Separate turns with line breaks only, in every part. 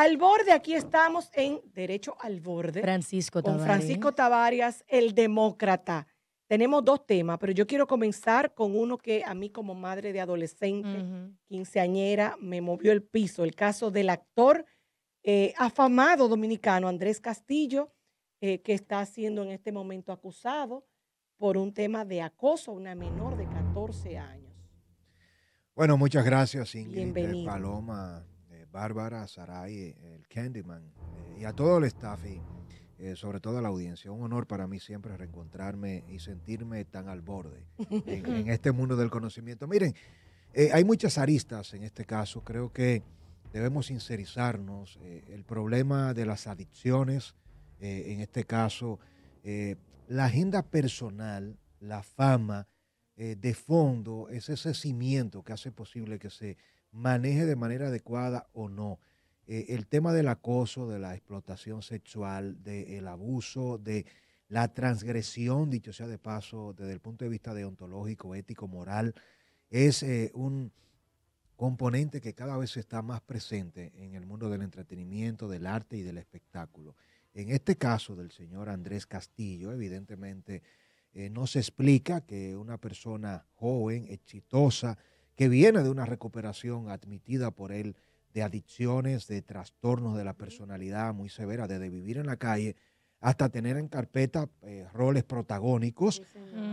Al borde, aquí estamos en Derecho al Borde. Francisco Francisco Tavarias, el demócrata. Tenemos dos temas, pero yo quiero comenzar con uno que a mí como madre de adolescente, quinceañera, me movió el piso, el caso del actor eh, afamado dominicano Andrés Castillo, eh, que está siendo en este momento acusado por un tema de acoso a una menor de 14 años.
Bueno, muchas gracias Ingrid eh, Bienvenido. Paloma Bárbara, Saray, eh, el Candyman eh, y a todo el staff y eh, sobre todo a la audiencia. Un honor para mí siempre reencontrarme y sentirme tan al borde en, este mundo del conocimiento. Miren, hay muchas aristas en este caso. Creo que debemos sincerizarnos. el problema de las adicciones, en este caso, la agenda personal, la fama, de fondo es ese cimiento que hace posible que se maneje de manera adecuada o no. Eh, el tema del acoso, de la explotación sexual, del abuso, de la transgresión, dicho sea de paso, desde el punto de vista deontológico, ético, moral, es eh, un componente que cada vez está más presente en el mundo del entretenimiento, del arte y del espectáculo. En este caso del señor Andrés Castillo, evidentemente eh, no se explica que una persona joven, exitosa, que viene de una recuperación admitida por él de adicciones, de trastornos de la personalidad muy severa, desde vivir en la calle hasta tener en carpeta eh, roles protagónicos.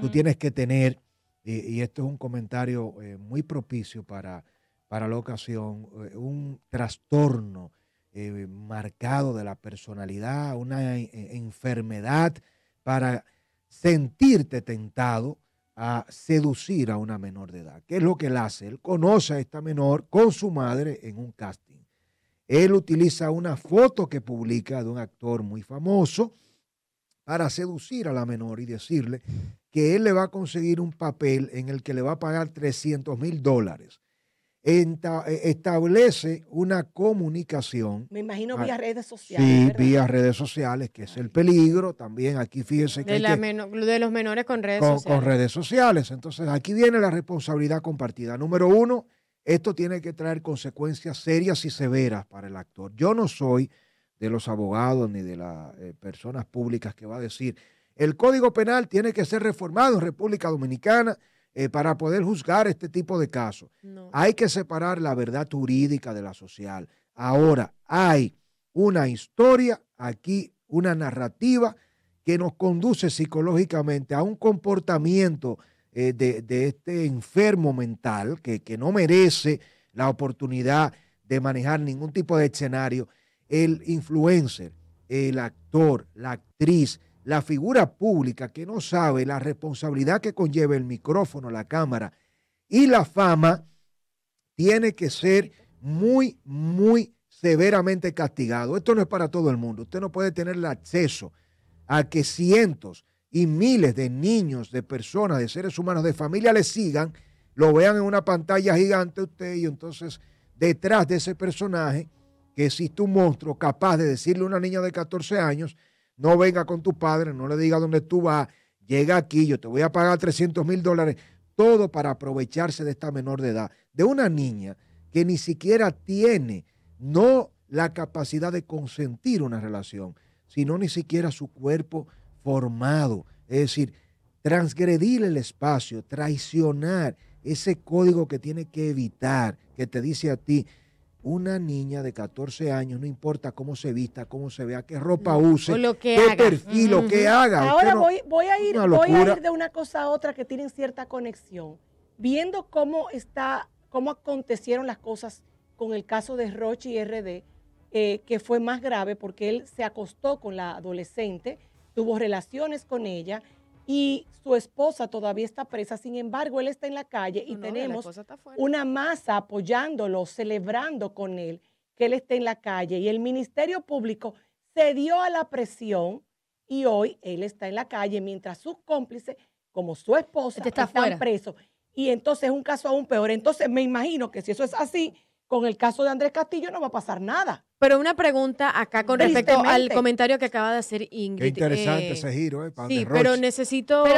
Tú tienes que tener, y, esto es un comentario eh, muy propicio para, para la ocasión, eh, un trastorno marcado de la personalidad, una enfermedad para sentirte tentado a seducir a una menor de edad. ¿Qué es lo que él hace? Él conoce a esta menor con su madre en un casting. Él utiliza una foto que publica de un actor muy famoso para seducir a la menor y decirle que él le va a conseguir un papel en el que le va a pagar 300 mil dólares. E-, establece una comunicación. Me
imagino vía redes sociales. Sí,
vía redes sociales, que es el peligro también. Aquí fíjense que...
De, de los menores con redes sociales. Con
redes sociales. Entonces, aquí viene la responsabilidad compartida. Número uno, esto tiene que traer consecuencias serias y severas para el actor. Yo no soy de los abogados ni de las eh, personas públicas que va a decir, el Código Penal tiene que ser reformado en República Dominicana eh, para poder juzgar este tipo de casos. Hay que separar la verdad jurídica de la social. Ahora, hay una historia aquí, una narrativa que nos conduce psicológicamente a un comportamiento eh, de, este enfermo mental que, no merece la oportunidad de manejar ningún tipo de escenario. El influencer, el actor, la actriz, la figura pública que no sabe la responsabilidad que conlleva el micrófono, la cámara y la fama, tiene que ser muy, muy severamente castigado. Esto no es para todo el mundo. Usted no puede tener el acceso a que cientos y miles de niños, de personas, de seres humanos, de familia le sigan, lo vean en una pantalla gigante usted y entonces detrás de ese personaje que existe un monstruo capaz de decirle a una niña de 14 años, no venga con tu padre, no le diga dónde tú vas, llega aquí, yo te voy a pagar 300 mil dólares, todo para aprovecharse de esta menor de edad, de una niña que ni siquiera tiene, no la capacidad de consentir una relación, sino ni siquiera su cuerpo formado. Es decir, transgredir el espacio, traicionar ese código que tiene que evitar, que te dice a ti, una niña de 14 años, no importa cómo se vista, cómo se vea, qué ropa mm, use, lo que qué perfil, lo que haga. Ahora voy, a ir, voy a de
una cosa a otra que tienen cierta conexión. Viendo cómo está, cómo acontecieron las cosas con el caso de Roche y RD, eh, que fue más grave porque él se acostó con la adolescente, tuvo relaciones con ella y su esposa todavía está presa, sin embargo, él está en la calle y tenemos una masa apoyándolo, celebrando con él que él esté en la calle. Y el Ministerio Público cedió a la presión y hoy él está en la calle mientras sus cómplices, como su esposa, este están presos. Y entonces es un caso aún peor. Entonces me imagino que si eso es así, con el caso de Andrés Castillo no va a pasar nada. Pero una pregunta acá con
respecto al comentario que acaba de hacer Ingrid.
interesante eh,
ese giro, ¿eh? sí, pero
necesito, ah,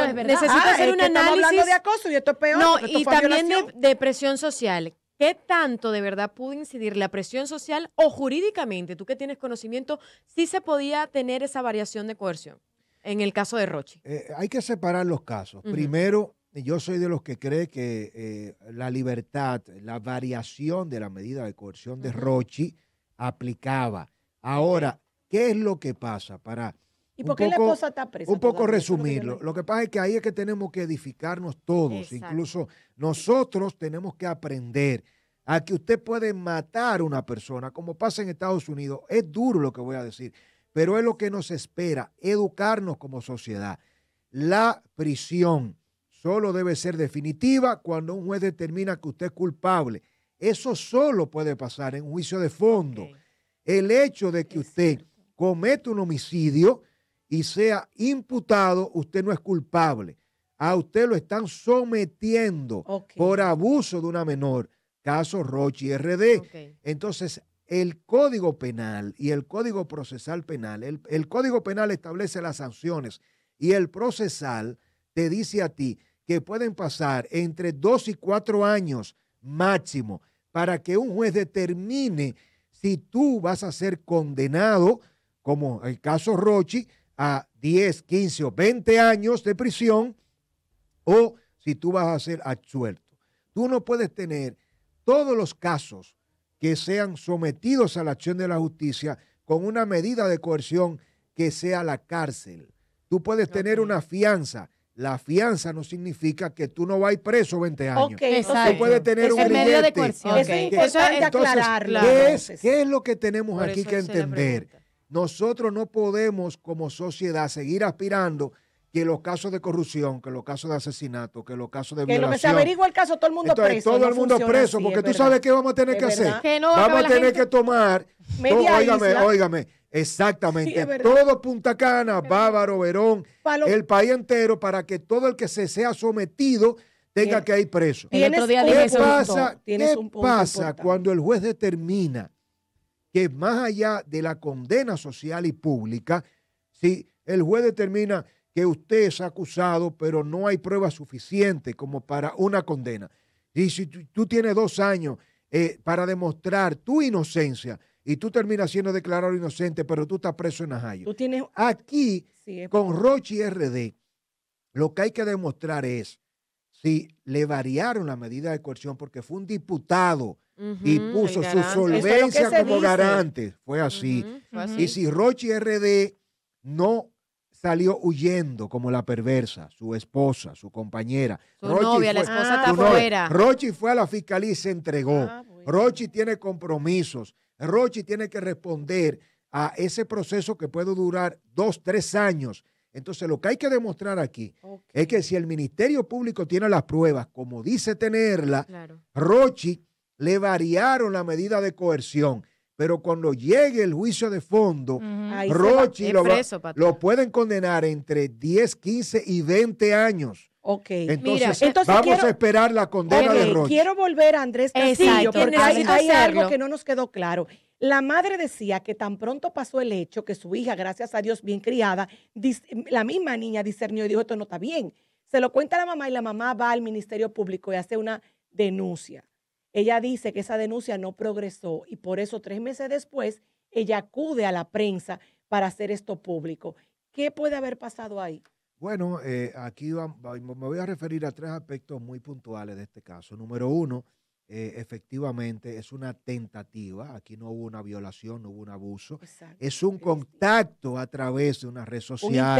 hacer un análisis. Estamos hablando de acoso
y esto es peor. No, y también
de, presión social. ¿Qué tanto de verdad pudo incidir la presión social o jurídicamente, tú que tienes conocimiento, si se podía tener esa variación de coerción en el caso de Rochi?
Eh, hay que separar los casos. Primero, yo soy de los que cree que eh, la libertad, la variación de la medida de coerción de Rochi aplicaba. Ahora, ¿qué es lo que pasa? Para
¿Y por qué la esposa está presa? Un poco resumirlo.
Lo que, pasa es que ahí es que tenemos que edificarnos todos. Incluso nosotros tenemos que aprender a que usted puede matar a una persona, como pasa en Estados Unidos. Es duro lo que voy a decir, pero es lo que nos espera, educarnos como sociedad. La prisión solo debe ser definitiva cuando un juez determina que usted es culpable. Eso solo puede pasar en un juicio de fondo. El hecho de que usted cometa un homicidio y sea imputado, usted no es culpable. A usted lo están sometiendo por abuso de una menor, caso Rochi RD. Entonces, el Código Penal y el Código Procesal Penal, el Código Penal establece las sanciones y el procesal te dice a ti que pueden pasar entre dos y cuatro años máximo para que un juez determine si tú vas a ser condenado, como el caso Rochi, a 10, 15 o 20 años de prisión o si tú vas a ser absuelto. Tú no puedes tener todos los casos que sean sometidos a la acción de la justicia con una medida de coerción que sea la cárcel. Tú puedes tener una fianza la fianza no significa que tú no vayas preso 20 años. Okay, Exacto. Tú tener un medio de coerción. Eso hay que aclararlo. ¿qué es, lo que tenemos aquí que entender? Nosotros no podemos como sociedad seguir aspirando que los casos de corrupción, que los casos de asesinato, que los casos de que violación. Que se averigua el
caso, todo el mundo preso. Todo el mundo preso, porque tú sabes qué vamos a tener que hacer. vamos a tener que
tomar Oígame, oígame, Exactamente. todo Punta Cana, Bávaro, Verón, el país entero, para que todo el que se sea sometido tenga que ir preso. ¿Qué pasa, ¿qué pasa cuando el juez determina que más allá de la condena social y pública, si el juez determina que usted es acusado, pero no hay pruebas suficientes como para una condena? Y si tú, tienes dos años eh, para demostrar tu inocencia, y tú terminas siendo declarado inocente, pero tú estás preso en Ajayo. Tú Aquí, con Rochi RD, lo que hay que demostrar es si le variaron la medida de coerción porque fue un diputado y puso su solvencia como garante. Fue así. Y si Rochi RD no salió huyendo como la perversa, su esposa, su compañera. Su Rochi fue, la esposa ah, está fue a la fiscalía y se entregó. Ah, Rochi tiene compromisos. Rochi tiene que responder a ese proceso que puede durar dos, tres años. Entonces, lo que hay que demostrar aquí es que si el Ministerio Público tiene las pruebas, como dice tenerla, Rochi le variaron la medida de coerción pero cuando llegue el juicio de fondo, Rochi lo, pueden condenar entre 10, 15 y 20 años. Ok, entonces, vamos a esperar la condena de Rochi.
Quiero volver a Andrés Castillo, porque hay, hay algo que no nos quedó claro. La madre decía que tan pronto pasó el hecho que su hija, gracias a Dios bien criada, la misma niña discernió y dijo, esto no está bien. Se lo cuenta la mamá y la mamá va al Ministerio Público y hace una denuncia. Ella dice que esa denuncia no progresó y por eso tres meses después ella acude a la prensa para hacer esto público. ¿Qué puede haber pasado ahí?
Bueno, eh, aquí me voy a referir a tres aspectos muy puntuales de este caso. Número uno, eh, efectivamente es una tentativa, aquí no hubo una violación, no hubo un abuso, es un contacto a través de una red social.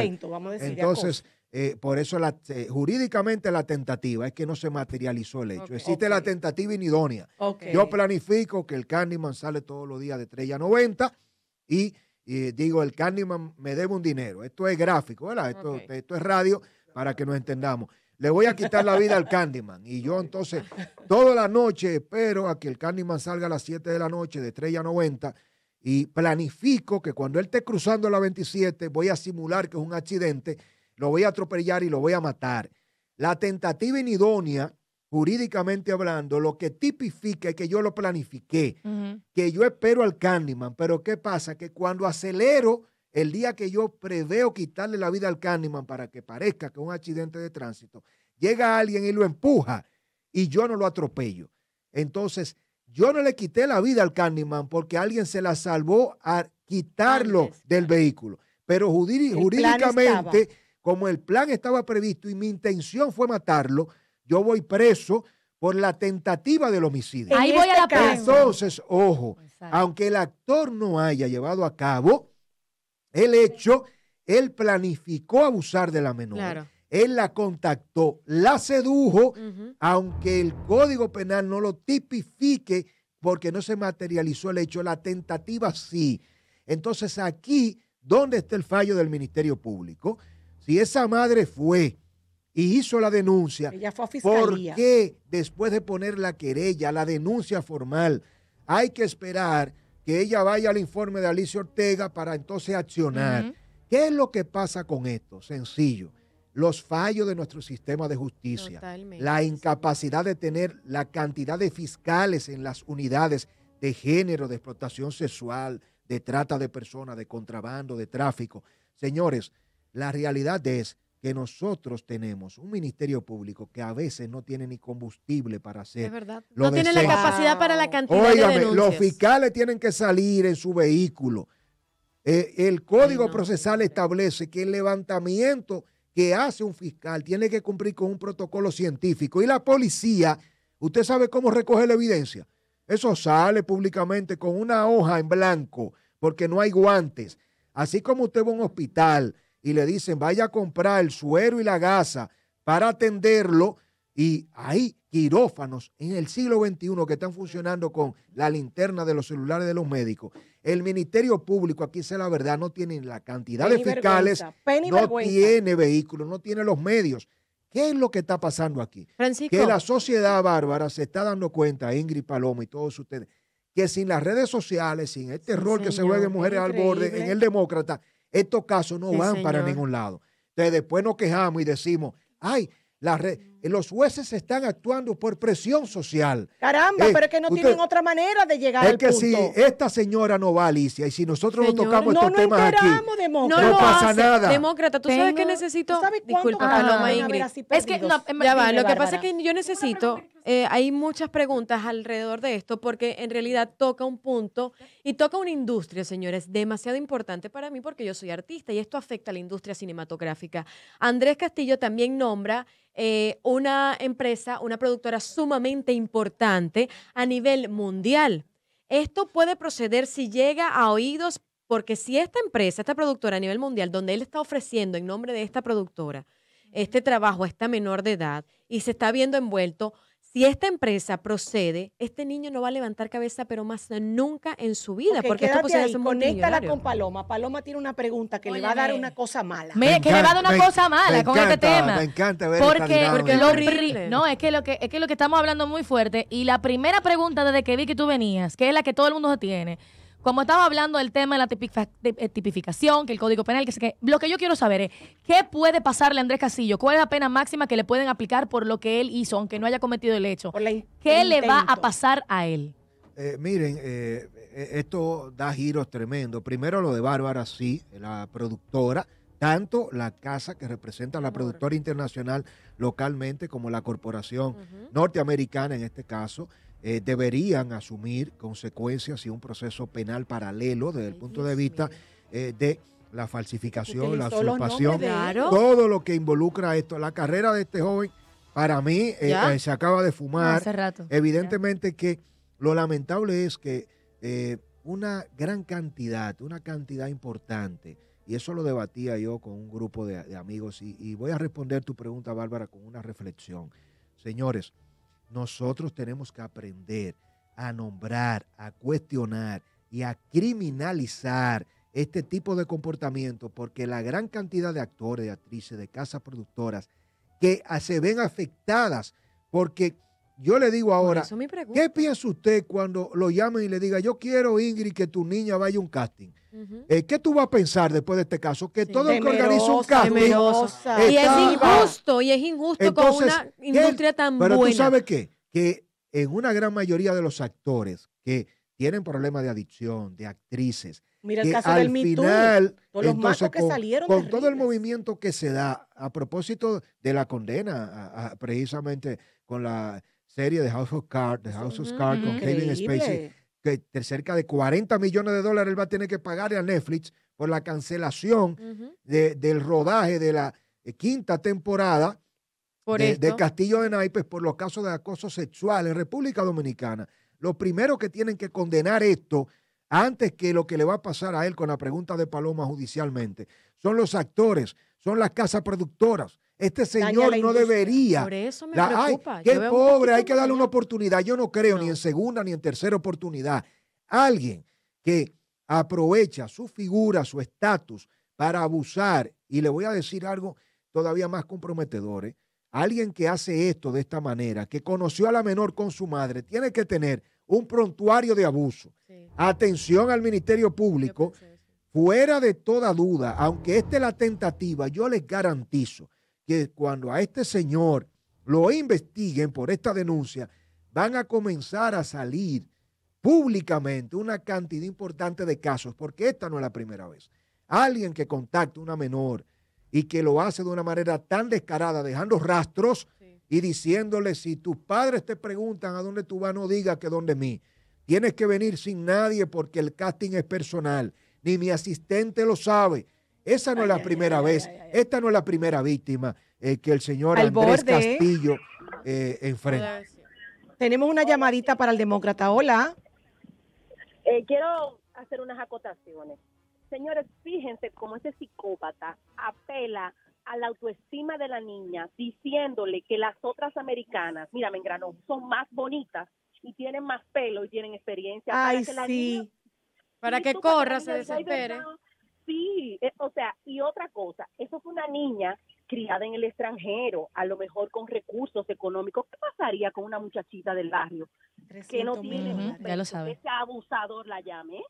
Entonces, eh, por eso la, eh, jurídicamente la tentativa es que no se materializó el hecho. Existe la tentativa inidónea. Yo planifico que el Candyman sale todos los días de 3 a 90 y, digo, el Candyman me debe un dinero. Esto es gráfico, Esto, esto es radio para que nos entendamos le voy a quitar la vida al Candyman. Y yo entonces toda la noche espero a que el Candyman salga a las 7 de la noche de Estrella 90 y planifico que cuando él esté cruzando la 27 voy a simular que es un accidente, lo voy a atropellar y lo voy a matar. La tentativa inidónea, jurídicamente hablando, lo que tipifica es que yo lo planifiqué, que yo espero al Candyman, pero ¿qué pasa? Que cuando acelero el día que yo preveo quitarle la vida al Kahneman para que parezca que es un accidente de tránsito, llega alguien y lo empuja y yo no lo atropello. Entonces, yo no le quité la vida al Kahneman porque alguien se la salvó al quitarlo del vehículo. Pero jurídicamente, como el plan estaba previsto y mi intención fue matarlo, yo voy preso por la tentativa del homicidio. Ahí voy a este la Entonces, ojo, aunque el actor no haya llevado a cabo el hecho, él planificó abusar de la menor. Él la contactó, la sedujo, aunque el Código Penal no lo tipifique porque no se materializó el hecho, la tentativa sí. Entonces aquí, ¿dónde está el fallo del Ministerio Público? Si esa madre fue y hizo la denuncia,
¿por qué
después de poner la querella, la denuncia formal, hay que esperar? que ella vaya al informe de Alicia Ortega para entonces accionar. ¿Qué es lo que pasa con esto? Sencillo. Los fallos de nuestro sistema de justicia, la incapacidad de tener la cantidad de fiscales en las unidades de género, de explotación sexual, de trata de personas, de contrabando, de tráfico. Señores, la realidad es que nosotros tenemos un ministerio público que a veces no tiene ni combustible para hacer. Es verdad. no tiene la capacidad para la cantidad de denuncias. Los fiscales tienen que salir en su vehículo. Eh, el código procesal establece que el levantamiento que hace un fiscal tiene que cumplir con un protocolo científico. Y la policía, usted sabe cómo recoge la evidencia. Eso sale públicamente con una hoja en blanco, porque no hay guantes. Así como usted va a un hospital y le dicen, vaya a comprar el suero y la gasa para atenderlo. Y hay quirófanos en el siglo XXI que están funcionando con la linterna de los celulares de los médicos. El Ministerio Público, aquí sé la verdad, no tiene la cantidad de fiscales, no tiene vehículos, no tiene los medios. ¿Qué es lo que está pasando aquí? Que la sociedad bárbara se está dando cuenta, Ingrid Paloma y todos ustedes, que sin las redes sociales, sin este rol que se juega en Mujeres al Borde, en el Demócrata, estos casos no van para ningún lado. Entonces después nos quejamos y decimos, ay, la red, eh, los jueces están actuando por presión social. Caramba, eh, pero es que no tienen
otra manera de llegar al punto. Es que si
esta señora no va, Alicia, y si nosotros no tocamos estos no temas aquí, no, no pasa nada.
Demócrata, tú sabes que necesito... Disculpa, Paloma Ingrid. Es que, em, ya va, lo que pasa es que yo necesito... Eh, hay muchas preguntas alrededor de esto porque en realidad toca un punto y toca una industria, señores, demasiado importante para mí porque yo soy artista y esto afecta a la industria cinematográfica. Andrés Castillo también nombra una empresa, una productora sumamente importante a nivel mundial. Esto puede proceder si llega a oídos, porque si esta empresa, esta productora a nivel mundial, donde él está ofreciendo en nombre de esta productora este trabajo a esta menor de edad y se está viendo envuelto si esta empresa procede, este niño no va a levantar cabeza, pero más nunca
en su vida, porque esto ahí, Conéctala con Paloma. Paloma tiene una pregunta que le va a dar una cosa mala.
que le va a dar una cosa mala con este tema. Me encanta ver porque, porque lo horrible.
No, es que
lo que es que lo que estamos hablando muy fuerte y la primera pregunta desde que vi que tú venías, que es la que todo el mundo se tiene. Como estaba hablando del tema de la eh, tipificación, que el Código Penal, que lo que yo quiero saber es, ¿qué puede pasarle a Andrés Casillo? ¿Cuál es la pena máxima que le pueden aplicar por lo que él hizo, aunque no haya cometido el hecho? ¿Qué le va a pasar a él?
Eh, miren, eh, e, esto da giros tremendos. Primero lo de Bárbara, sí, la productora, tanto la casa que representa a la productora internacional localmente como la corporación norteamericana en este caso. Eh, deberían asumir consecuencias y un proceso penal paralelo desde el punto de vista eh, de la falsificación, la usurpación, todo lo que involucra esto. La carrera de este joven, para mí, eh, se acaba de fumar. Evidentemente que lo lamentable es que una gran cantidad, una cantidad importante, y eso lo debatía yo con un grupo de, amigos, y, y voy a responder tu pregunta, Bárbara, con una reflexión. Señores, nosotros tenemos que aprender a nombrar, a cuestionar y a criminalizar este tipo de comportamiento porque la gran cantidad de actores, de actrices, de casas productoras que ah, se ven afectadas porque yo le digo ahora, ¿qué piensa usted cuando lo llamen y le diga, yo quiero, Ingrid, que tu niña vaya a un casting? Eh, ¿Qué tú vas a pensar después de este caso? Que todo el que organiza un casting. y es injusto,
y es injusto con una industria tan buena. Pero tú sabes
qué? Que en una gran mayoría de los actores que tienen problemas de adicción, de actrices, al final, con, todo el movimiento que se da a propósito de la condena, precisamente con la serie de House of Cards, de House of Cards con Kevin Spacey, que cerca de 40 millones de dólares él va a tener que pagar a Netflix por la cancelación del rodaje de la eh, quinta temporada de, Castillo de Naipes por los casos de acoso sexual en República Dominicana. Lo primero que tienen que condenar esto antes que lo que le va a pasar a él con la pregunta de Paloma judicialmente son los actores, son las casas productoras, este señor no debería. Por eso me qué pobre, hay que darle una oportunidad. Yo no creo ni en segunda ni en tercera oportunidad. Alguien que aprovecha su figura, su estatus para abusar, y le voy a decir algo todavía más comprometedor, ¿eh? alguien que hace esto de esta manera, que conoció a la menor con su madre, tiene que tener un prontuario de abuso. Atención al Ministerio Público, fuera de toda duda, aunque esta la tentativa, yo les garantizo que cuando a este señor lo investiguen por esta denuncia, van a comenzar a salir públicamente una cantidad importante de casos, porque esta no es la primera vez. Alguien que contacta a una menor y que lo hace de una manera tan descarada, dejando rastros y diciéndole, si tus padres te preguntan a dónde tú vas, no digas que dónde mí. Tienes que venir sin nadie porque el casting es personal. Ni mi asistente lo sabe. Esa no es la primera vez, esta no es la primera víctima eh, que el señor Andrés Castillo eh, enfrenta.
Tenemos una llamadita para el demócrata. Hola. Eh,
quiero hacer unas acotaciones. Señores, fíjense cómo ese psicópata apela a la autoestima de la niña diciéndole que las otras americanas, mira, me engranó, son más bonitas y tienen más pelo y tienen experiencia. Ay, para que sí. para que corra, se desespere sí, eh, o sea, y otra cosa, eso fue una niña criada en el extranjero, a lo mejor con recursos económicos. ¿Qué pasaría con una muchachita del barrio que no tiene ya lo sabe. que abusador la llame? ¿eh?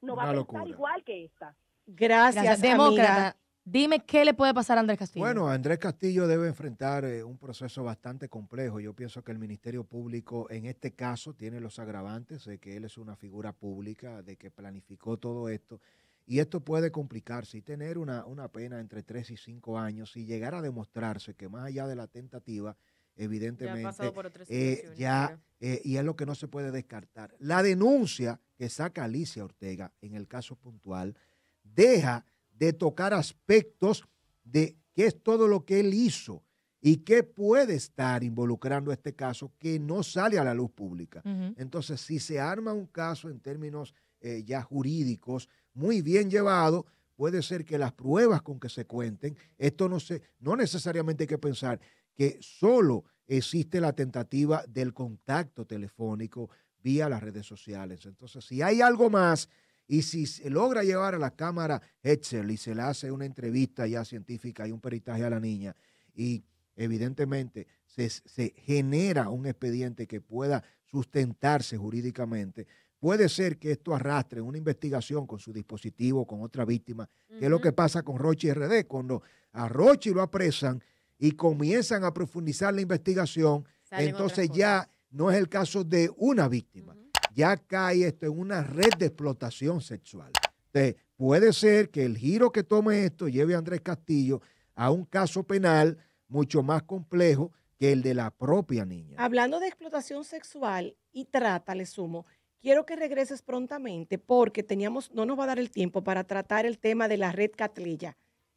No va a pensar igual que esta. Gracias, demócrata.
Dime qué le puede pasar a Andrés Castillo. Bueno, Andrés Castillo debe enfrentar eh, un proceso bastante complejo. Yo pienso que el Ministerio Público en este caso tiene los agravantes de que él es una figura pública, de que planificó todo esto y esto puede complicarse y tener una, pena entre 3 y 5 años y llegar a demostrarse que más allá de la tentativa, evidentemente, eh, ya, eh, y es lo que no se puede descartar. La denuncia que saca Alicia Ortega en el caso puntual deja de tocar aspectos de qué es todo lo que él hizo y qué puede estar involucrando este caso que no sale a la luz pública. Entonces, si se arma un caso en términos eh, ya jurídicos muy bien llevado, puede ser que las pruebas con que se cuenten, esto no, se, no necesariamente hay que pensar que solo existe la tentativa del contacto telefónico vía las redes sociales. Entonces, si hay algo más y si se logra llevar a la cámara Hetzel y se le hace una entrevista ya científica y un peritaje a la niña y evidentemente se, se genera un expediente que pueda sustentarse jurídicamente, Puede ser que esto arrastre una investigación con su dispositivo, con otra víctima, ¿Qué es lo que pasa con Rochi RD. Cuando a Rochi lo apresan y comienzan a profundizar la investigación, entonces ya no es el caso de una víctima. Ya cae esto en una red de explotación sexual. puede ser que el giro que tome esto lleve a Andrés Castillo a un caso penal mucho más complejo que el de la propia niña.
Hablando de explotación sexual y trata, le sumo, Quiero que regreses prontamente porque teníamos, no nos va a dar el tiempo para tratar el tema de la red Catrilla,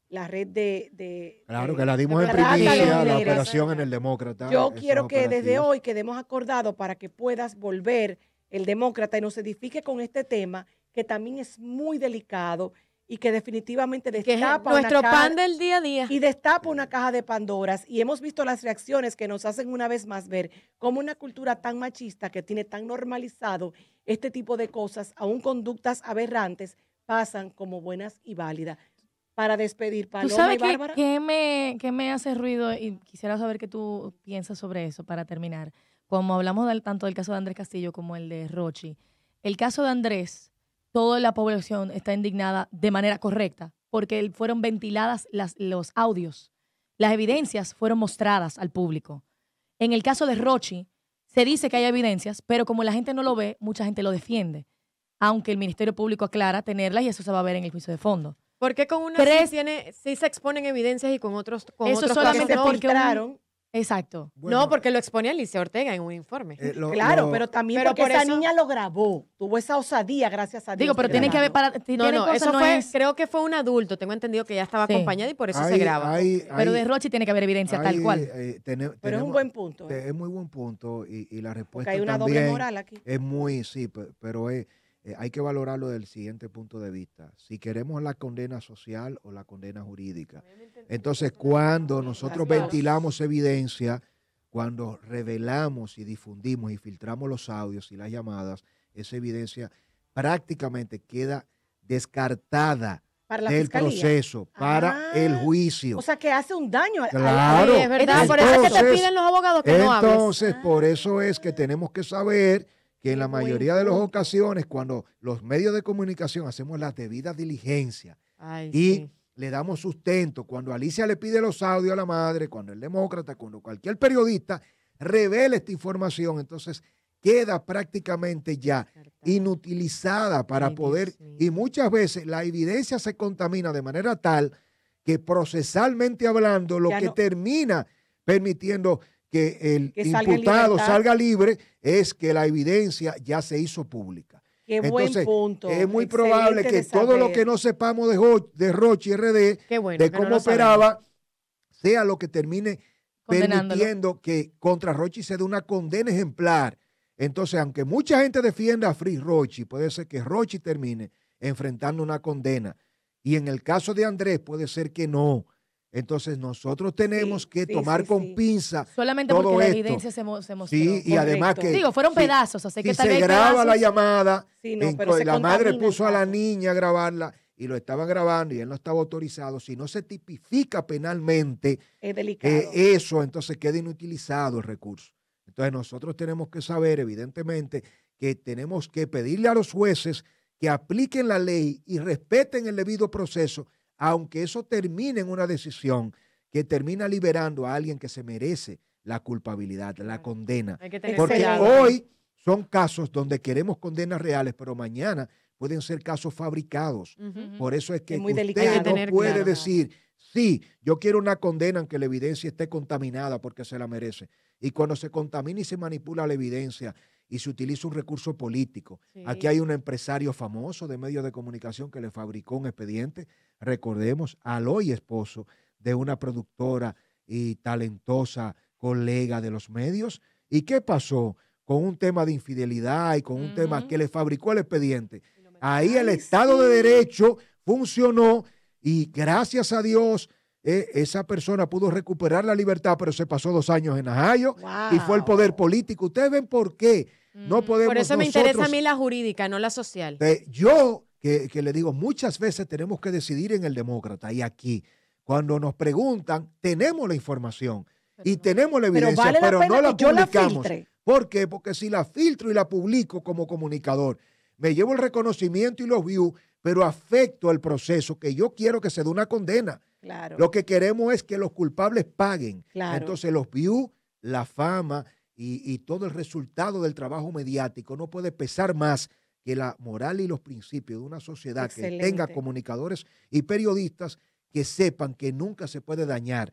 la red de... claro, que la dimos en primicia, la operación
en el Demócrata. Yo quiero que desde hoy
quedemos acordados para que puedas volver el Demócrata y nos edifique con este tema que también es muy delicado y que definitivamente destapa nuestro pan del día a día y destapa una caja de pandoras y hemos visto las reacciones que nos hacen una vez más ver cómo una cultura tan machista que tiene tan normalizado este tipo de cosas, aún conductas aberrantes pasan como buenas y válidas. Para despedir, Paloma ¿Tú sabes
Qué, me, qué me hace ruido y quisiera saber qué tú piensas sobre eso para terminar? Como hablamos del, tanto del caso de Andrés Castillo como el de Rochi. El caso de Andrés, toda la población está indignada de manera correcta, porque fueron ventiladas las, los audios, las evidencias fueron mostradas al público. En el caso de Rochi, se dice que hay evidencias, pero como la gente no lo ve, mucha gente lo defiende, aunque el Ministerio Público aclara tenerlas y eso se va a ver en el juicio de fondo.
¿Por qué con unos tiene, se exponen evidencias y con otros Eso solamente porque
Exacto. no,
porque lo exponía Alicia Ortega en un informe. Eh, claro, pero también porque esa niña
lo grabó. Tuvo esa osadía, gracias a
Dios. Digo, pero tiene que haber para. eso fue.
Creo que fue un adulto. Tengo entendido que ya estaba acompañada y por eso se graba. pero de Rochi tiene que haber evidencia tal cual.
Eh, pero es un buen punto. ¿eh? Es muy buen punto y, la respuesta. Porque hay una doble moral aquí. Es muy, sí, pero es. Eh, hay que valorarlo del siguiente punto de vista. Si queremos la condena social o la condena jurídica. Entonces, cuando nosotros ventilamos evidencia, cuando revelamos y difundimos y filtramos los audios y las llamadas, esa evidencia prácticamente queda descartada para del proceso, para el ah, juicio. O
sea, que hace un daño.
Claro. es verdad, por eso es que te piden los abogados que no Entonces, por ah. eso es que tenemos que saber que en la mayoría de las ocasiones, cuando los medios de comunicación hacemos la debida diligencia y le damos sustento, cuando Alicia le pide los audios a la madre, cuando el demócrata, cuando cualquier periodista revela esta información, entonces queda prácticamente ya inutilizada para poder, y muchas veces la evidencia se contamina de manera tal que procesalmente hablando, lo que termina permitiendo que el imputado salga libre es que la evidencia ya se hizo pública.
punto. Es muy probable que todo lo que
no sepamos de, Roche RD, de cómo operaba, sea lo que termine
permitiendo
que contra Roche se dé una condena ejemplar. Entonces, aunque mucha gente defienda a Free Rochi, puede ser que Roche termine enfrentando una condena. Y en el caso de Andrés, puede ser que no. Entonces nosotros tenemos que tomar con pinza. Solamente porque la evidencia se, mostró. Sí, y además que. Digo, fueron pedazos, así que si se graba la llamada, no, la madre puso a la niña a grabarla y lo estaban grabando y él no estaba autorizado. Si no se tipifica penalmente
es eh,
eso, entonces queda inutilizado el recurso. Entonces nosotros tenemos que saber, evidentemente, que tenemos que pedirle a los jueces que apliquen la ley y respeten el debido proceso aunque eso termine en una decisión que termina liberando a alguien que se merece la culpabilidad, la condena. Porque hoy son casos donde queremos condenas reales, pero mañana pueden ser casos fabricados. Por eso es que usted no puede decir, sí, yo quiero una condena aunque la evidencia esté contaminada porque se la merece. Y cuando se contamina y se manipula la evidencia y se utiliza un recurso político, aquí hay un empresario famoso de medios de comunicación que le fabricó un expediente Recordemos al hoy esposo de una productora y talentosa colega de los medios. ¿Y qué pasó con un tema de infidelidad y con un tema que le fabricó el expediente? Ahí el Estado de Derecho funcionó y gracias a Dios e, esa persona pudo recuperar la libertad, pero se pasó dos años en Ajayo y fue el poder político. Ustedes ven por qué. No mm, podemos. Por eso me interesa a mí
la jurídica, no la social.
yo que, le digo, muchas veces tenemos que decidir en el demócrata y aquí. Cuando nos preguntan, tenemos la información y tenemos la evidencia, pero, no la publicamos. ¿Por qué? Porque si la filtro y la publico como comunicador, me llevo el reconocimiento y los views, pero afecto al proceso que yo quiero que se dé una condena. Lo que queremos es que los culpables paguen. Entonces los views, la fama y, todo el resultado del trabajo mediático no puede pesar más que la moral y los principios de una sociedad que tenga comunicadores y periodistas que sepan que nunca se puede dañar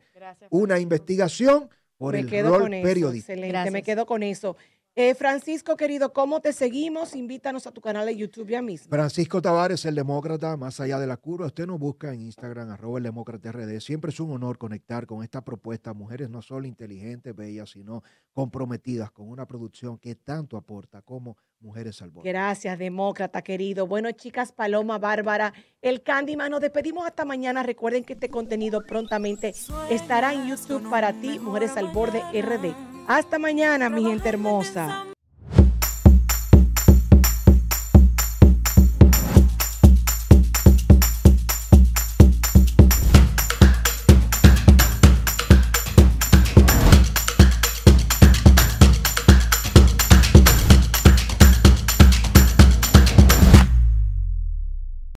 una investigación por el periodista.
Excelente, me quedo con eso. Eh, Francisco, querido, ¿cómo te seguimos? Invítanos a tu canal de YouTube ya mismo.
Francisco Tavares, el demócrata, más allá de la curva. Usted nos busca en Instagram, arroba el demócrata RD. Siempre es un honor conectar con esta propuesta. Mujeres no solo inteligentes, bellas, sino comprometidas con una producción que tanto aporta como Mujeres al Borde.
Gracias, demócrata, querido. Bueno, chicas, Paloma, Bárbara, el Candyman, nos despedimos hasta mañana. Recuerden que este contenido prontamente estará en YouTube para ti, Mujeres al Borde RD. Hasta mañana, mi gente hermosa.